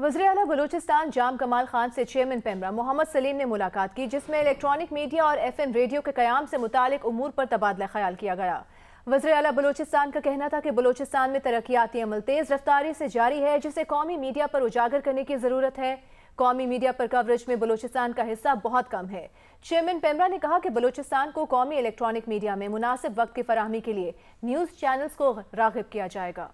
वजर अला बलूचिस्तान जाम कमाल खान से चेयरमैन पैमरा मोहम्मद सलीम ने मुलाकात की जिसमें इलेक्ट्रॉनिक मीडिया और एफ एम रेडियो के क्याम से मुतल उमूर पर तबादला ख्याल किया गया वजर अला बलोचिस्तान का कहना था कि बलोचिस्तान में तरक्याती अमल तेज़ रफ्तारी से जारी है जिसे कौमी मीडिया पर उजागर करने की ज़रूरत है कौमी मीडिया पर कवरेज में बलोचिस्तान का हिस्सा बहुत कम है चेयरमैन पैमरा ने कहा कि बलोचिस्तान को कौमी इलेक्ट्रॉनिक मीडिया में मुनासिब वक्त की फरहमी के लिए न्यूज़ चैनल्स को रागब किया जाएगा